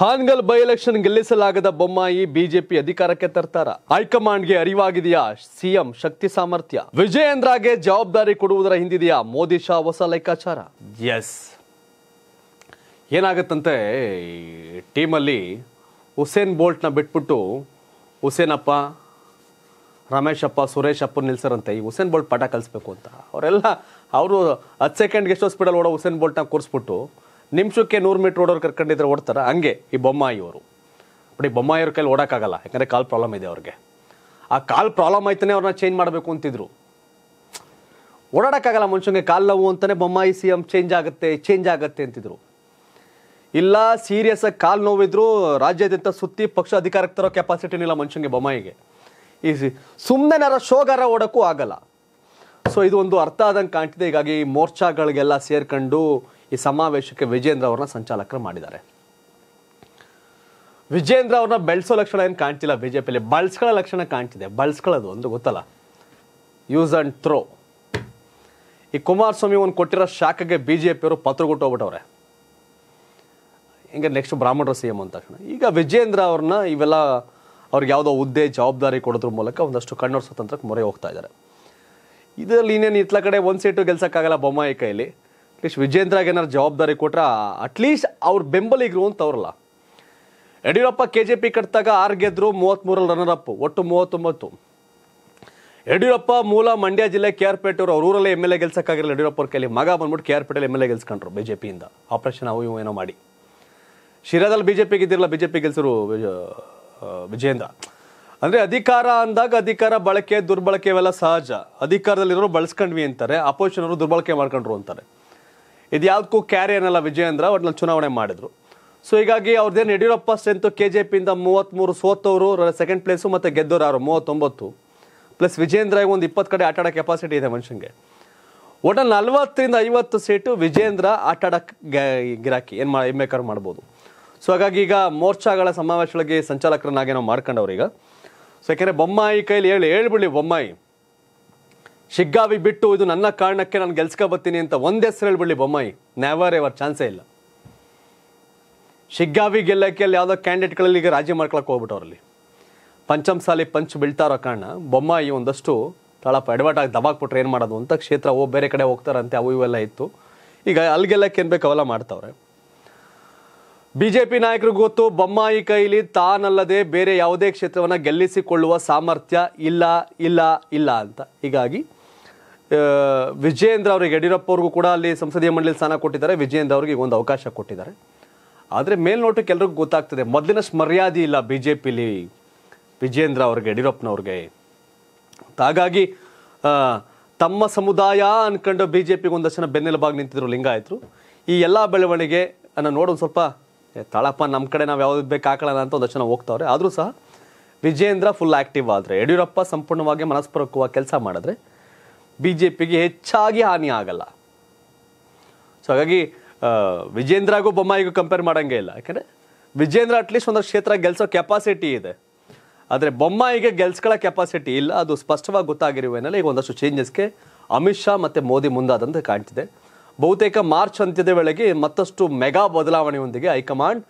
Hangal by election ಗೆಲ್ಲಿಸಲಾಗದ Bommai BJP ಅಧಿಕಾರಕ್ಕೆ ತರ್ತಾರ ಹೈಕಮಾಂಡ್ಗೆ ಅರಿವಾಗಿದೆಯಾ ಸಿಎಂ ಶಕ್ತಿ ಸಾಮರ್ಥ್ಯ ವಿಜಯೇಂದ್ರಗೆ ಜವಾಬ್ದಾರಿ ಕೊಡುವುದರ ಹಿಂದಿದೆಯಾ ಮೋದಿ ಶಾ ಹೊಸ ಲೆಕ್ಕಾಚಾರ ಎಸ್ ಏನಾಗತ್ತಂತೆ ಟೀಮಲ್ಲಿ ಹುಸೇನ್ ಬೋಲ್ಟ್ನ ಬಿಟ್ಬಿಟ್ಟು ಹುಸೇನಪ್ಪ ರಮೇಶಪ್ಪ ಸುರೇಶಪ್ಪ ನಿಲ್ಸರಂತೆ ಈ ಹುಸೇನ್ ಬೋಲ್ಟ್ ಪಾಠ ಕಲಿಸ್ಬೇಕು ಅಂತ ಅವರೆಲ್ಲ ಅವರು ಹತ್ತು ಸೆಕೆಂಡ್ಗೆ ಎಷ್ಟೋ ಸ್ಪೀಡಲ್ಲಿ ಓಡೋ ಹುಸೇನ್ ಬೋಲ್ಟ್ನ ಕೂರಿಸ್ಬಿಟ್ಟು ನಿಮಿಷಕ್ಕೆ ನೂರು ಮೀಟ್ರ್ ಓಡೋರು ಕರ್ಕೊಂಡಿದ್ರೆ ಓಡ್ತಾರೆ ಹಂಗೆ ಈ ಬೊಮ್ಮಾಯಿಯವರು ಈ ಬೊಮ್ಮಾಯಿಯವ್ರ ಕೈಲಿ ಓಡೋಕ್ಕಾಗಲ್ಲ ಯಾಕಂದರೆ ಕಾಲ್ ಪ್ರಾಬ್ಲಮ್ ಇದೆ ಅವ್ರಿಗೆ ಆ ಕಾಲ್ ಪ್ರಾಬ್ಲಮ್ ಆಯ್ತಾನೆ ಅವ್ರನ್ನ ಚೇಂಜ್ ಮಾಡಬೇಕು ಅಂತಿದ್ರು ಓಡಾಡೋಕ್ಕಾಗಲ್ಲ ಮನುಷ್ಯನಿಗೆ ಕಾಲು ನೋವು ಅಂತಲೇ ಬೊಮ್ಮಾಯಿ ಸಿ ಎಮ್ ಚೇಂಜ್ ಆಗುತ್ತೆ ಚೇಂಜ್ ಆಗುತ್ತೆ ಅಂತಿದ್ರು ಇಲ್ಲ ಸೀರಿಯಸ್ ಆಗಿ ಕಾಲು ನೋವಿದ್ರು ರಾಜ್ಯಾದ್ಯಂತ ಸುತ್ತಿ ಪಕ್ಷ ಅಧಿಕಾರಕ್ಕೆ ತರೋ ಕೆಪಾಸಿಟಿನಿಲ್ಲ ಇಲ್ಲ ಮನುಷ್ಯನಿಗೆ ಬೊಮ್ಮಾಯಿಗೆ ಈ ಸುಮ್ಮನೆನಾರ ಶೋಗಾರ ಓಡೋಕ್ಕೂ ಆಗಲ್ಲ ಸೊ ಇದು ಒಂದು ಅರ್ಥ ಆದಂಗೆ ಕಾಣ್ತಿದೆ ಹೀಗಾಗಿ ಮೋರ್ಚಾಗಳಿಗೆಲ್ಲ ಸೇರ್ಕೊಂಡು ಈ ಸಮಾವೇಶಕ್ಕೆ ವಿಜೇಂದ್ರ ಅವ್ರನ್ನ ಸಂಚಾಲಕರು ಮಾಡಿದ್ದಾರೆ ವಿಜೇಂದ್ರ ಅವ್ರನ್ನ ಬೆಳೆಸೋ ಲಕ್ಷಣ ಏನು ಕಾಣ್ತಿಲ್ಲ ಬಿಜೆಪಿಯಲ್ಲಿ ಜೆ ಬಳಸ್ಕೊಳ್ಳೋ ಲಕ್ಷಣ ಕಾಣ್ತಿದೆ ಬಳಸ್ಕೊಳ್ಳೋದು ಒಂದು ಗೊತ್ತಲ್ಲ ಯೂಸ್ ಅಂಡ್ ಥ್ರೋ ಈ ಕುಮಾರಸ್ವಾಮಿ ಒಂದು ಕೊಟ್ಟಿರೋ ಶಾಖಗೆ ಬಿ ಜೆ ಪಿಯವರು ಕೊಟ್ಟೋಗ್ಬಿಟ್ಟವ್ರೆ ಹಿಂಗೆ ನೆಕ್ಸ್ಟ್ ಬ್ರಾಹ್ಮಣರ ಸಿ ಎಂ ಅಂದ ತಕ್ಷಣ ಈಗ ವಿಜೇಂದ್ರ ಅವ್ರನ್ನ ಇವೆಲ್ಲ ಅವ್ರಿಗೆ ಯಾವುದೋ ಹುದ್ದೆ ಜವಾಬ್ದಾರಿ ಕೊಡೋದ್ರ ಮೂಲಕ ಒಂದಷ್ಟು ಕಣ್ಣೋರ್ ಸ್ವತಂತ್ರಕ್ಕೆ ಮೊರೆ ಹೋಗ್ತಾ ಇದ್ದಾರೆ ಇದರಲ್ಲಿ ಇನ್ನೇನು ಇತ್ತಲ ಕಡೆ ಒಂದು ಸೀಟು ಗೆಲ್ಸೋಕ್ಕಾಗಲ್ಲ ಬೊಮ್ಮಾಯಿ ಕೈಲಿ ಅಟ್ಲೀಸ್ಟ್ ವಿಜೇಂದ್ರಾಗ ಏನಾರು ಜವಾಬ್ದಾರಿ ಕೊಟ್ರೆ ಅಟ್ಲೀಸ್ಟ್ ಅವ್ರ ಬೆಂಬಲಿಗರು ಅಂತ ಅವ್ರಲ್ಲ ಯಡಿಯೂರಪ್ಪ ಕೆ ಜೆ ಪಿ ಕಟ್ಟಿದಾಗ ಆರು ಗೆದ್ರು ಮೂವತ್ತ್ಮೂರಲ್ಲಿ ರನ್ನರ್ ಅಪ್ ಒಟ್ಟು ಮೂವತ್ತೊಂಬತ್ತು ಯಡಿಯೂರಪ್ಪ ಮೂಲ ಮಂಡ್ಯ ಜಿಲ್ಲೆ ಕೆ ಆರ್ ಪೇಟೆ ಅವ್ರ ಊರಲ್ಲೇ ಎಮ್ ಎಲ್ ಎ ಗೆಲ್ಸಕ್ಕಾಗಿರಲ್ಲ ಯಡಿಯೂರಪ್ಪ ಅವ್ರ ಕೈಲಿ ಮಗ ಬಂದ್ಬಿಟ್ಟು ಕೆ ಆರ್ ಪೇಟೆಲಿ ಎಮ್ ಎಲ್ ಎ ಗೆಲ್ಸ್ಕೊಂಡ್ರು ಬಿ ಜೆ ಪಿಯಿಂದ ಆಪರೇಷನ್ ಅವು ಇವು ಏನೋ ಮಾಡಿ ಶಿರಾದಲ್ಲಿ ಬಿ ಜೆ ಪಿಗೆ ಇದ್ದಿರಲ್ಲ ಬಿ ಜೆ ಪಿ ಗೆಲ್ಸರು ವಿಜೇಂದ್ರ ಅಂದರೆ ಅಧಿಕಾರ ಅಂದಾಗ ಅಧಿಕಾರ ಬಳಕೆ ದುರ್ಬಳಕೆ ಇವೆಲ್ಲ ಸಹಜ ಅಧಿಕಾರದಲ್ಲಿರೋರು ಬಳಸ್ಕೊಂಡ್ವಿ ಅಂತಾರೆ ಅಪೋಸಿಷನ್ ಅವರು ದುರ್ಬಳಕೆ ಮಾಡ್ಕೊಂಡ್ರು ಅಂತಾರೆ ಇದು ಯಾವ್ದಕ್ಕೂ ಕ್ಯಾರಿ ಅನ್ನಲ್ಲ ವಿಜಯೇಂದ್ರ ಒಟ್ನಲ್ಲಿ ಚುನಾವಣೆ ಮಾಡಿದ್ರು ಸೊ ಹೀಗಾಗಿ ಅವ್ರದ್ದೇನು ಯಡಿಯೂರಪ್ಪ ಸ್ಟ್ರೆಂತು ಕೆ ಜೆ ಪಿಯಿಂದ ಮೂವತ್ತ್ಮೂರು ಸೋತವರು ಸೆಕೆಂಡ್ ಪ್ಲೇಸು ಮತ್ತು ಗೆದ್ದವರು ಅವರು ಮೂವತ್ತೊಂಬತ್ತು ಪ್ಲಸ್ ವಿಜೇಂದ್ರಾಗ ಒಂದು ಇಪ್ಪತ್ತು ಕಡೆ ಆಟಾಡೋ ಕೆಪಾಸಿಟಿ ಇದೆ ಮನುಷ್ಯನಿಗೆ ಒಟ್ಟು ನಲ್ವತ್ತರಿಂದ ಐವತ್ತು ಸೀಟು ವಿಜೇಂದ್ರ ಆಟಾಡೋಕ್ಕೆ ಗಿರಾಕಿ ಏನು ಮಾ ಎಮ್ ಮೇಕರ್ ಮಾಡ್ಬೋದು ಸೊ ಹಾಗಾಗಿ ಈಗ ಮೋರ್ಚಾಗಳ ಸಮಾವೇಶಗಳಿಗೆ ಸಂಚಾಲಕರನ್ನಾಗಿ ನಾವು ಈಗ ಸೊ ಯಾಕೆಂದರೆ ಬೊಮ್ಮಾಯಿ ಕೈಲಿ ಹೇಳಿ ಹೇಳ್ಬಿಡಿ ಬೊಮ್ಮಾಯಿ ಶಿಗ್ಗಾವಿ ಬಿಟ್ಟು ಇದು ನನ್ನ ಕಾರಣಕ್ಕೆ ನಾನು ಗೆಲ್ಸ್ಕೊ ಬರ್ತೀನಿ ಅಂತ ಒಂದೇ ಹೆಸರು ಬೊಮ್ಮಾಯಿ ನೆವರ್ ಎವರ್ ಚಾನ್ಸೇ ಇಲ್ಲ ಶಿಗ್ಗಾವಿ ಗೆಲ್ಲಕ್ಕೆ ಅಲ್ಲಿ ಯಾವುದೋ ಕ್ಯಾಂಡಿಡೇಟ್ಗಳಲ್ಲಿ ಈಗ ರಾಜಿ ಮಾಡ್ಕೊಳಕ್ಕೆ ಹೋಗ್ಬಿಟ್ಟವ್ರಲ್ಲಿ ಪಂಚಮಸಾಲಿ ಪಂಚ್ ಬೀಳ್ತಾ ಇರೋ ಕಾರಣ ಬೊಮ್ಮಾಯಿ ಒಂದಷ್ಟು ತಳಪ ಎಡವಟಾಗಿ ದಬಾಕ್ಬಿಟ್ರೆ ಏನು ಮಾಡೋದು ಅಂತ ಕ್ಷೇತ್ರ ಓ ಬೇರೆ ಕಡೆ ಹೋಗ್ತಾರಂತೆ ಅವು ಇವೆಲ್ಲ ಇತ್ತು ಈಗ ಅಲ್ಲಿಗೆಲ್ಲಕ್ಕೆ ಗೆಲ್ಲಕ್ಕೆ ಬೇಕು ಅವೆಲ್ಲ ಮಾಡ್ತಾವ್ರೆ ಬಿ ಜೆ ಪಿ ನಾಯಕರಿಗೆ ಗೊತ್ತು ಬೊಮ್ಮಾಯಿ ಕೈಲಿ ತಾನಲ್ಲದೆ ಬೇರೆ ಯಾವುದೇ ಕ್ಷೇತ್ರವನ್ನು ಗೆಲ್ಲಿಸಿಕೊಳ್ಳುವ ಸಾಮರ್ಥ್ಯ ಇಲ್ಲ ಇಲ್ಲ ಇಲ್ಲ ಅಂತ ಹೀಗಾಗಿ ವಿಜಯೇಂದ್ರ ಅವ್ರಿಗೆ ಯಡಿಯೂರಪ್ಪ ಅವ್ರಿಗೂ ಕೂಡ ಅಲ್ಲಿ ಸಂಸದೀಯ ಮಂಡಳಿ ಸ್ಥಾನ ಕೊಟ್ಟಿದ್ದಾರೆ ವಿಜಯೇಂದ್ರ ಅವರಿಗೆ ಒಂದು ಅವಕಾಶ ಕೊಟ್ಟಿದ್ದಾರೆ ಆದರೆ ಮೇಲ್ನೋಟಕ್ಕೆ ಎಲ್ರಿಗೂ ಗೊತ್ತಾಗ್ತದೆ ಮೊದಲಿನ ಮರ್ಯಾದೆ ಇಲ್ಲ ಬಿ ಜೆ ಪಿಲಿ ವಿಜಯೇಂದ್ರ ಅವ್ರಿಗೆ ಯಡಿಯೂರಪ್ಪನವ್ರಿಗೆ ಹಾಗಾಗಿ ತಮ್ಮ ಸಮುದಾಯ ಅನ್ಕೊಂಡು ಬಿ ಜೆ ಪಿಗೆ ಒಂದಷ್ಟು ಜನ ಬೆನ್ನೆಲುಬಾಗಿ ನಿಂತಿದ್ರು ಲಿಂಗಾಯತರು ಈ ಎಲ್ಲ ಬೆಳವಣಿಗೆ ಅನ್ನ ನೋಡೋದು ಸ್ವಲ್ಪ ತಾಳಪ್ಪ ನಮ್ಮ ಕಡೆ ನಾವು ಯಾವ್ದು ಬೇಕು ಹಾಕೋಣ ಅಂತ ಒಂದಷ್ಟು ಜನ ಹೋಗ್ತಾವ್ರೆ ಆದರೂ ಸಹ ವಿಜಯೇಂದ್ರ ಫುಲ್ ಆ್ಯಕ್ಟಿವ್ ಆದರೆ ಯಡಿಯೂರಪ್ಪ ಸಂಪೂರ್ಣವಾಗಿ ಮನಸ್ಪೂರ್ವಕವಾಗಿ ಕೆಲಸ ಮಾಡಿದ್ರೆ ಬಿಜೆಪಿ ಗೆ ಹೆಚ್ಚಾಗಿ ಹಾನಿ ಆಗala ಸೋ ಹಾಗಾಗಿ ವಿಜೇಂದ್ರ ಗೋಪಮ್ಮಾಯಿಗೆ ಕಂಪೇರ್ ಮಾಡಂಗೇ ಇಲ್ಲ ಯಾಕಂದ್ರೆ ವಿಜೇಂದ್ರ ಅಟ್ಲೀಸ್ಟ್ ಒಂದರ ಕ್ಷೇತ್ರ ಗೆಲ್ಸೋ ಕೆಪಾಸಿಟಿ ಇದೆ ಆದರೆ ಬಮ್ಮಾಯಿಗೆ ಗೆಲ್ಸಕೊಳ್ಳಾ ಕೆಪಾಸಿಟಿ ಇಲ್ಲ ಅದು ಸ್ಪಷ್ಟವಾಗಿ ಗೊತ್ತಾಗಿರುವೇನೆಲ್ಲ ಈಗ ಒಂದಷ್ಟು चेंजेसಕ್ಕೆ ಅಮಿತ್ ಶಾ ಮತ್ತೆ ಮೋದಿ ಮುಂದೆ ಆದಂತ ಕಾಣ್ತಿದೆ ಬಹುತೇಕ ಮಾರ್ಚ್ ಅಂತ್ಯದ ವೇಳೆಗೆ ಮತ್ತಷ್ಟು ಮೆಗಾ ಬದಲಾವಣೆಯೊಂದಿಗೆ ಐ ಕಮಾಂಡ್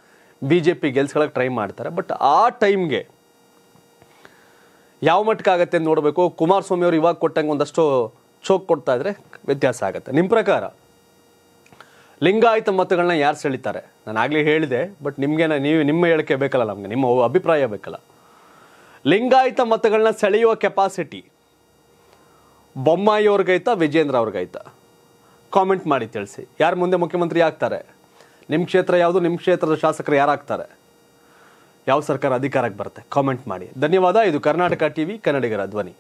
ಬಿಜೆಪಿ ಗೆಲ್ಸಕೊಳ್ಳಕ್ಕೆ ಟ್ರೈ ಮಾಡ್ತಾರೆ ಬಟ್ ಆ ಟೈಮ್ಗೆ ಯಾವ ಮಟ್ಟಕ್ಕಾಗತ್ತೆ ಅಂತ ನೋಡಬೇಕು ಕುಮಾರಸ್ವಾಮಿ ಅವರು ಇವಾಗ ಕೊಟ್ಟಂಗೆ ಒಂದಷ್ಟು ಚೋಕ್ ಕೊಡ್ತಾ ಇದ್ರೆ ವ್ಯತ್ಯಾಸ ಆಗುತ್ತೆ ನಿಮ್ಮ ಪ್ರಕಾರ ಲಿಂಗಾಯತ ಮತಗಳನ್ನ ಯಾರು ಸೆಳಿತಾರೆ ನಾನು ಆಗಲೇ ಹೇಳಿದೆ ಬಟ್ ನಿಮಗೇನ ನೀವು ನಿಮ್ಮ ಹೇಳಿಕೆ ಬೇಕಲ್ಲ ನಮಗೆ ನಿಮ್ಮ ಅಭಿಪ್ರಾಯ ಬೇಕಲ್ಲ ಲಿಂಗಾಯತ ಮತಗಳನ್ನ ಸೆಳೆಯುವ ಕೆಪಾಸಿಟಿ ಬೊಮ್ಮಾಯಿ ಅವ್ರಿಗೈತಾ ವಿಜೇಂದ್ರ ಅವ್ರಿಗೈತಾ ಕಾಮೆಂಟ್ ಮಾಡಿ ತಿಳಿಸಿ ಯಾರು ಮುಂದೆ ಮುಖ್ಯಮಂತ್ರಿ ಆಗ್ತಾರೆ ನಿಮ್ಮ ಕ್ಷೇತ್ರ ಯಾವುದು ನಿಮ್ಮ ಕ್ಷೇತ್ರದ ಶಾಸಕರು ಯಾರಾಗ್ತಾರೆ ಯಾವ ಸರ್ಕಾರ ಅಧಿಕಾರಕ್ಕೆ ಬರುತ್ತೆ ಕಾಮೆಂಟ್ ಮಾಡಿ ಧನ್ಯವಾದ ಇದು ಕರ್ನಾಟಕ ಟಿವಿ ಕನ್ನಡಿಗರ ಧ್ವನಿ